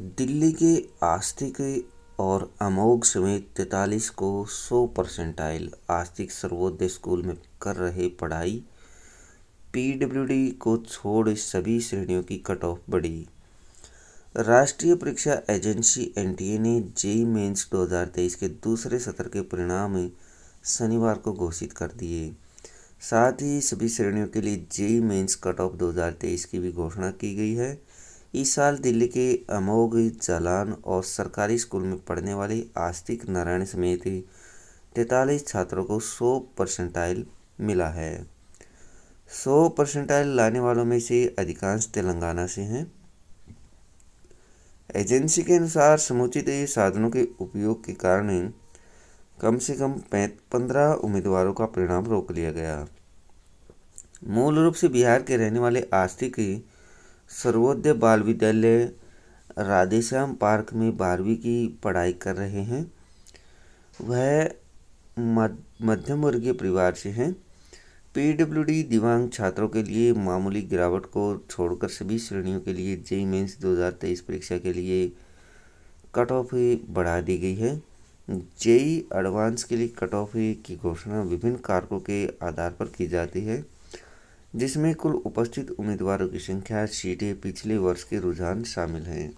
दिल्ली के आस्तिक और अमोघ समेत तैतालीस को सौ परसेंटाइल आस्तिक सर्वोदय स्कूल में कर रहे पढ़ाई पीडब्ल्यूडी को छोड़ सभी श्रेणियों की कट ऑफ बढ़ी राष्ट्रीय परीक्षा एजेंसी एनटीए ने जेई मेंस 2023 के दूसरे सत्र के परिणाम शनिवार को घोषित कर दिए साथ ही सभी श्रेणियों के लिए जेई मेंस कट ऑफ 2023 की भी घोषणा की गई है इस साल दिल्ली के अमोघ जालान और सरकारी स्कूल में पढ़ने वाले आस्तिक नारायण समेत तैतालीस छात्रों को 100 परसेंटाइल मिला है 100 परसेंटाइल लाने वालों में से अधिकांश तेलंगाना से हैं एजेंसी के अनुसार समुचित साधनों के उपयोग के कारण कम से कम पंद्रह उम्मीदवारों का परिणाम रोक लिया गया मूल रूप से बिहार के रहने वाले आस्तिक सर्वोदय बाल विद्यालय राधेश्याम पार्क में बारहवीं की पढ़ाई कर रहे हैं वह मध्यम वर्गीय परिवार से हैं पीडब्ल्यूडी दिव्यांग छात्रों के लिए मामूली गिरावट को छोड़कर सभी श्रेणियों के लिए जेई मेन्स 2023 परीक्षा के लिए कट ऑफ बढ़ा दी गई है जेई एडवांस के लिए कट ऑफ की घोषणा विभिन्न कारकों के आधार पर की जाती है जिसमें कुल उपस्थित उम्मीदवारों की संख्या सीटें पिछले वर्ष के रुझान शामिल हैं